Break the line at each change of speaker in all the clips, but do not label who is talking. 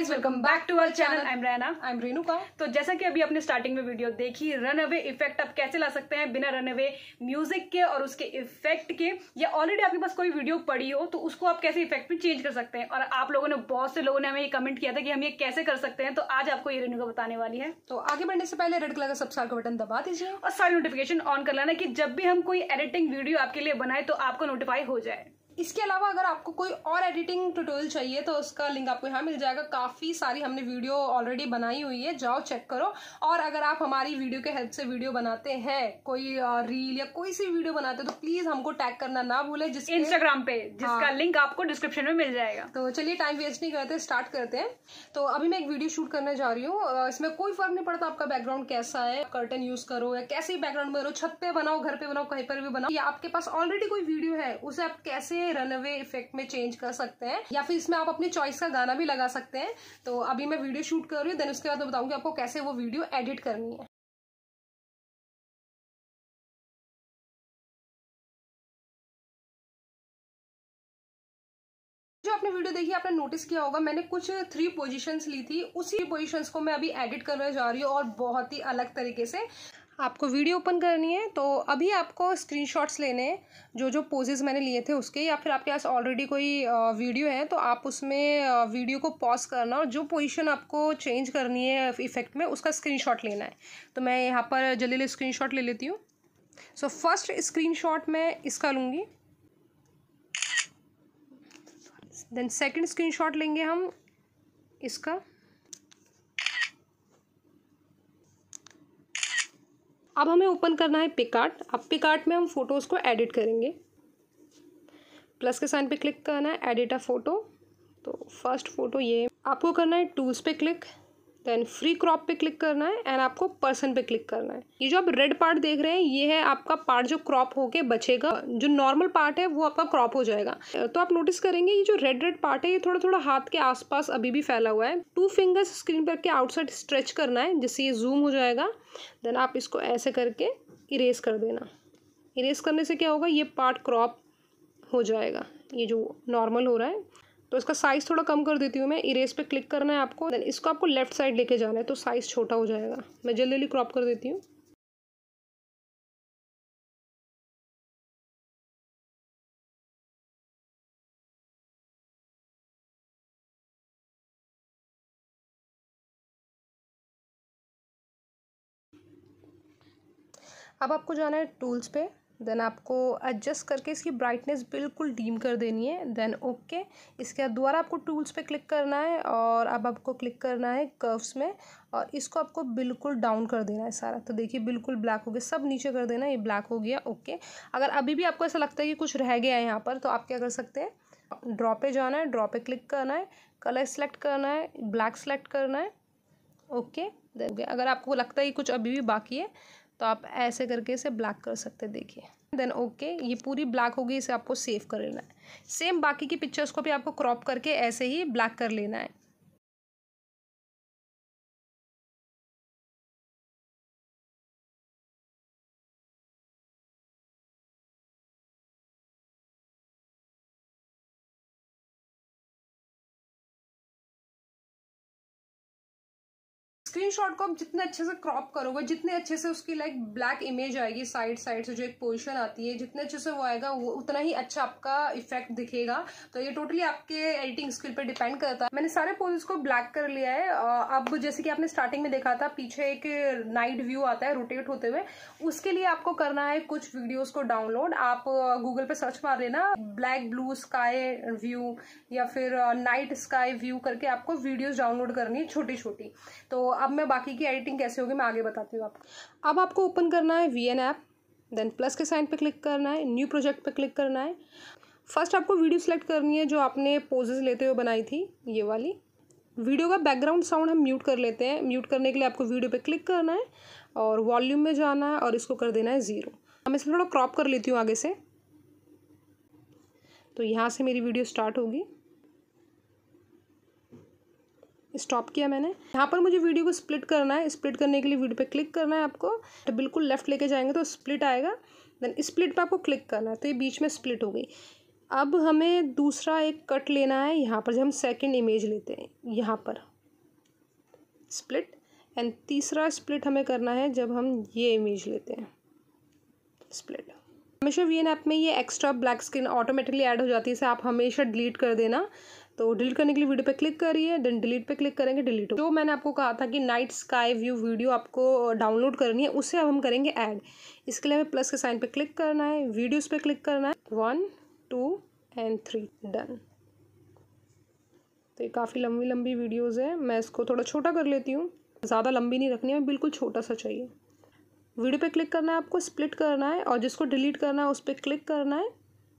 Guys welcome back to our channel I am Raina I am का तो जैसा कि अभी आपने स्टार्टिंग में वीडियो देखी रन अवे इफेक्ट आप कैसे ला सकते हैं बिना रन अवे म्यूजिक के और उसके इफेक्ट के या ऑलरेडी आपके पास कोई वीडियो पड़ी हो तो उसको आप कैसे इफेक्ट में चेंज कर सकते हैं और आप लोगों ने बहुत से लोगों ने हमें ये कमेंट किया था कि हम ये कैसे कर सकते हैं तो आज आपको ये रेनुका बताने वाली है तो आगे बढ़ने से पहले रेड कलर का सब्सक्राइब का बटन दबा दीजिए और सारी नोटिफिकेशन ऑन कर लेना की जब भी हम कोई एडिटिंग वीडियो आपके लिए बनाए तो आपको नोटिफाई हो जाए इसके अलावा अगर आपको कोई और एडिटिंग ट्यूटोरियल चाहिए तो उसका लिंक आपको यहाँ मिल जाएगा काफ़ी सारी हमने वीडियो ऑलरेडी बनाई हुई है जाओ चेक करो और अगर आप हमारी वीडियो के हेल्प से वीडियो बनाते हैं कोई रील या कोई सी वीडियो बनाते तो प्लीज़ हमको टैग करना ना भूले जिस इंस्टाग्राम पे जिसका हाँ। लिंक आपको डिस्क्रिप्शन में मिल जाएगा तो चलिए टाइम वेस्ट नहीं करते स्टार्ट करते हैं तो अभी मैं एक वीडियो शूट करने जा रही हूँ इसमें कोई फर्क नहीं पड़ता आपका बैकग्राउंड कैसा है कर्टन यूज़ करो या कैसे बैकग्राउंड बनो छत पे बनाओ घर पे बनाओ कहीं पर भी बनाओ या आपके पास ऑलरेडी कोई वीडियो है उसे आप कैसे में रन अवे इफेक्ट में चेंज कर सकते हैं या फिर इसमें आप अपने चॉइस का गाना भी लगा सकते हैं तो अभी मैं वीडियो शूट कर रही हूँ देन उसके बाद मैं बताऊँगी आपको कैसे वो वीडियो एडिट करनी है जो आपने वीडियो देखी आपने नोटिस किया होगा मैंने कुछ थ्री पोजीशंस ली थी उसी पोजीशंस को मैं अभी एडिट करने जा रही हूँ और बहुत ही अलग तरीके से आपको वीडियो ओपन करनी है तो अभी आपको स्क्रीनशॉट्स लेने हैं जो जो पोजेज़ मैंने लिए थे उसके या फिर आपके पास ऑलरेडी कोई वीडियो है तो आप उसमें वीडियो को पॉज करना और जो पोजीशन आपको चेंज करनी है इफेक्ट में उसका स्क्रीनशॉट लेना है तो मैं यहाँ पर जल्दी शॉट ले लेती हूँ सो फर्स्ट शॉट मैं इसका लूँगी देन स्क्रीन शॉट लेंगे हम इसका अब हमें ओपन करना है पिकार्ट अब पिकार्ट में हम फोटोज़ को एडिट करेंगे प्लस के साइन पे क्लिक करना है एडिट अ फ़ोटो तो फर्स्ट फ़ोटो ये आपको करना है टूल्स पे क्लिक देन फ्री क्रॉप पे क्लिक करना है एंड आपको पर्सन पे क्लिक करना है ये जो आप रेड पार्ट देख रहे हैं ये है आपका पार्ट जो क्रॉप होके बचेगा जो नॉर्मल पार्ट है वो आपका क्रॉप हो जाएगा तो आप नोटिस करेंगे ये जो रेड रेड पार्ट है ये थोड़ा थोड़ा हाथ के आसपास अभी भी फैला हुआ है टू फिंगर्स स्क्रीन पर के आउटसाइड स्ट्रेच करना है जिससे ये जूम हो जाएगा देन आप इसको ऐसे करके इरेज कर देना इरेज करने से क्या होगा ये पार्ट क्रॉप हो जाएगा ये जो नॉर्मल हो रहा है तो इसका साइज़ थोड़ा कम कर देती हूँ मैं इरेज पे क्लिक करना है आपको देन इसको आपको लेफ्ट साइड लेके जाना है तो साइज़ छोटा हो जाएगा मैं जल्दी जल्दी क्रॉप कर देती हूँ अब आपको जाना है टूल्स पे देन आपको एडजस्ट करके इसकी ब्राइटनेस बिल्कुल डीम कर देनी है देन ओके okay. इसके बाद दोबारा आपको टूल्स पे क्लिक करना है और अब आपको क्लिक करना है कर्व्स में और इसको आपको बिल्कुल डाउन कर देना है सारा तो देखिए बिल्कुल ब्लैक हो गया सब नीचे कर देना ये ब्लैक हो गया ओके okay. अगर अभी भी आपको ऐसा लगता है कि कुछ रह गया है यहाँ पर तो आप क्या कर सकते हैं ड्रॉ पे जाना है ड्रॉ पे क्लिक करना है कलर सेलेक्ट करना है ब्लैक सेलेक्ट करना है ओके okay. अगर आपको लगता है कि कुछ अभी भी बाकी है तो आप ऐसे करके इसे ब्लैक कर सकते हैं देखिए देन ओके okay, ये पूरी ब्लैक होगी इसे आपको सेव कर लेना है सेम बाकी की पिक्चर्स को भी आपको क्रॉप करके ऐसे ही ब्लैक कर लेना है स्क्रीनशॉट को आप जितने अच्छे से क्रॉप करोगे जितने अच्छे से उसकी लाइक ब्लैक इमेज आएगी साइड साइड से जो एक पोजिशन आती है जितने अच्छे से वो आएगा वो उतना ही अच्छा आपका इफेक्ट दिखेगा तो ये टोटली आपके एडिटिंग स्किल पर डिपेंड करता है मैंने सारे पोजेस को ब्लैक कर लिया है अब जैसे कि आपने स्टार्टिंग में देखा था पीछे एक नाइट व्यू आता है रोटेट होते हुए उसके लिए आपको करना है कुछ वीडियोज को डाउनलोड आप गूगल पे सर्च मार लेना ब्लैक ब्लू स्काई व्यू या फिर नाइट स्काई व्यू करके आपको वीडियोज डाउनलोड करनी है छोटी छोटी तो अब मैं बाकी की एडिटिंग कैसे होगी मैं आगे बताती हूँ आपको अब आपको ओपन करना है V N app then plus के साइन पर क्लिक करना है न्यू प्रोजेक्ट पर क्लिक करना है फर्स्ट आपको वीडियो सेलेक्ट करनी है जो आपने पोजेज लेते हुए बनाई थी ये वाली वीडियो का बैकग्राउंड साउंड हम म्यूट कर लेते हैं म्यूट करने के लिए आपको वीडियो पे क्लिक करना है और वॉल्यूम में जाना है और इसको कर देना है ज़ीरो हम इसमें थोड़ा क्रॉप कर लेती हूँ आगे से तो यहाँ से मेरी वीडियो स्टार्ट होगी स्टॉप किया मैंने यहाँ पर मुझे वीडियो को स्प्लिट करना है स्प्लिट करने के लिए वीडियो पे क्लिक करना है आपको तो बिल्कुल लेफ्ट लेके जाएंगे तो स्प्लिट आएगा देन स्प्लिट पे आपको क्लिक करना है तो ये बीच में स्प्लिट हो गई अब हमें दूसरा एक कट लेना है यहाँ पर जब हम सेकेंड इमेज लेते हैं यहाँ पर स्प्लिट एंड तीसरा स्प्लिट हमें करना है जब हम ये इमेज लेते हैं स्प्लिट हमेशा वी एन ऐप में ये extra black screen automatically add हो जाती है इसे आप हमेशा डिलीट कर देना तो डिलीट करने के लिए वीडियो पे क्लिक करिए देन डिलीट पे क्लिक करेंगे डिलीट जो मैंने आपको कहा था कि नाइट स्काई व्यू वीडियो आपको डाउनलोड करनी है उसे अब हम करेंगे ऐड इसके लिए हमें प्लस के साइन पे क्लिक करना है वीडियोज़ पे क्लिक करना है one two and three done तो ये काफ़ी लंबी लंबी वीडियोज़ है मैं इसको थोड़ा छोटा कर लेती हूँ ज़्यादा लंबी नहीं रखनी है बिल्कुल छोटा सा चाहिए वीडियो पर क्लिक करना है आपको स्प्लिट करना है और जिसको डिलीट करना है उस पर क्लिक करना है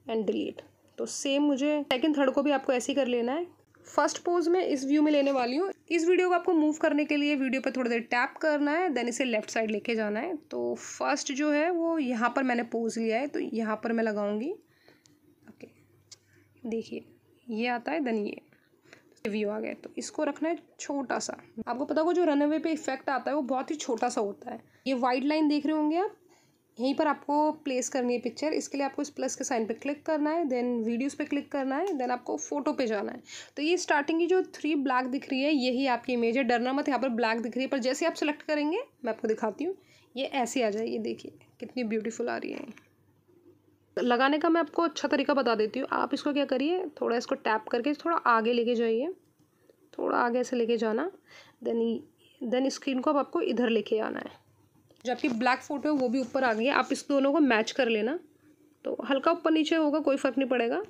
एंड डिलीट तो सेम मुझे सेकेंड थर्ड को भी आपको ऐसे ही कर लेना है फर्स्ट पोज मैं इस व्यू में लेने वाली हूँ इस वीडियो को आपको मूव करने के लिए वीडियो पर थोड़ी देर टैप करना है देन इसे लेफ्ट साइड लेके जाना है तो फर्स्ट जो है वो यहाँ पर मैंने पोज लिया है तो यहाँ पर मैं लगाऊंगी ओके देखिए ये आता है देन ये व्यू आ गया तो इसको रखना है छोटा सा आपको पता होगा जो रन अवे पे इफेक्ट आता है वो बहुत ही छोटा सा होता है ये वाइड लाइन देख रहे होंगे आप यहीं पर आपको प्लेस करनी है पिक्चर इसके लिए आपको इस प्लस के साइन पे क्लिक करना है देन वीडियोस पे क्लिक करना है देन आपको फोटो पे जाना है तो ये स्टार्टिंग की जो थ्री ब्लैक दिख रही है यही आपकी इमेज है डरना मत यहाँ पर ब्लैक दिख रही है पर जैसे आप सेलेक्ट करेंगे मैं आपको दिखाती हूँ ये ऐसे आ जाए ये देखिए कितनी ब्यूटीफुल आ रही है लगाने का मैं आपको अच्छा तरीका बता देती हूँ आप इसको क्या करिए थोड़ा इसको टैप करके थोड़ा आगे लेके जाइए थोड़ा आगे से लेके जाना देन देन स्क्रीन को अब आपको इधर लेके आना है जो आपकी ब्लैक फोटो है वो भी ऊपर आ गई है आप इस दोनों को मैच कर लेना तो हल्का ऊपर नीचे होगा कोई फ़र्क नहीं पड़ेगा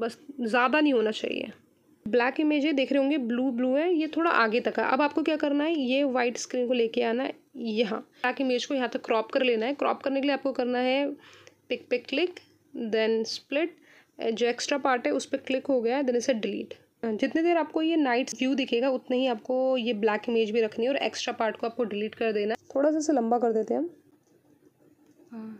बस ज़्यादा नहीं होना चाहिए ब्लैक इमेज है देख रहे होंगे ब्लू ब्लू है ये थोड़ा आगे तक है अब आपको क्या करना है ये वाइट स्क्रीन को लेके आना है यहाँ ब्लैक इमेज को यहाँ तक क्रॉप कर लेना है क्रॉप करने के लिए आपको करना है पिक पे क्लिक देन स्प्लिट जो एक्स्ट्रा पार्ट है उस पर क्लिक हो गया है देन इसे डिलीट जितने देर आपको ये नाइट व्यू दिखेगा उतने ही आपको ये ब्लैक इमेज भी रखनी है और एक्स्ट्रा पार्ट को आपको डिलीट कर देना थोड़ा सा इसे लंबा कर देते हैं हम हाँ।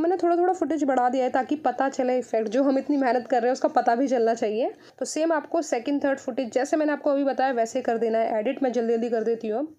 मैंने थोड़ा थोड़ा फुटेज बढ़ा दिया है ताकि पता चले इफेक्ट जो हम इतनी मेहनत कर रहे हैं उसका पता भी चलना चाहिए तो सेम आपको सेकंड थर्ड फुटेज जैसे मैंने आपको अभी बताया वैसे कर देना है एडिट मैं जल्दी जल्दी कर देती हूँ अब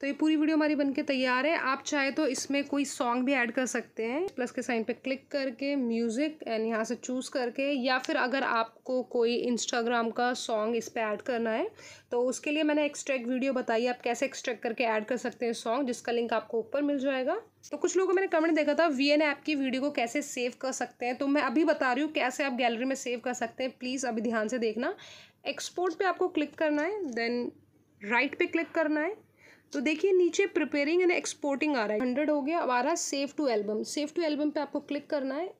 तो ये पूरी वीडियो हमारी बनके तैयार है आप चाहे तो इसमें कोई सॉन्ग भी ऐड कर सकते हैं प्लस के साइन पे क्लिक करके म्यूज़िक एंड यहाँ से चूज़ करके या फिर अगर आपको कोई इंस्टाग्राम का सॉन्ग इस पर ऐड करना है तो उसके लिए मैंने एक्सट्रैक्ट वीडियो बताई आप कैसे एक्सट्रैक्ट करके ऐड कर सकते हैं सॉन्ग जिसका लिंक आपको ऊपर मिल जाएगा तो कुछ लोगों को मैंने कमेंट देखा था वी एन ऐप की वीडियो को कैसे सेव कर सकते हैं तो मैं अभी बता रही हूँ कैसे आप गैलरी में सेव कर सकते हैं प्लीज़ अभी ध्यान से देखना एक्सपोर्ट पे आपको क्लिक करना है देन राइट पे क्लिक करना है तो देखिए नीचे प्रिपेयरिंग एंड एक्सपोर्टिंग आ रहा है हंड्रेड हो गया अब आ रहा है save to album save to album पे आपको क्लिक करना है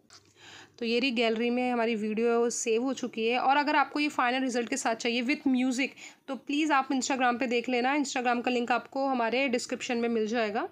तो ये रही गैलरी में हमारी वीडियो सेव हो चुकी है और अगर आपको ये फाइनल रिजल्ट के साथ चाहिए विथ म्यूज़िक तो प्लीज़ आप इंस्टाग्राम पे देख लेना इंस्टाग्राम का लिंक आपको हमारे डिस्क्रिप्शन में मिल जाएगा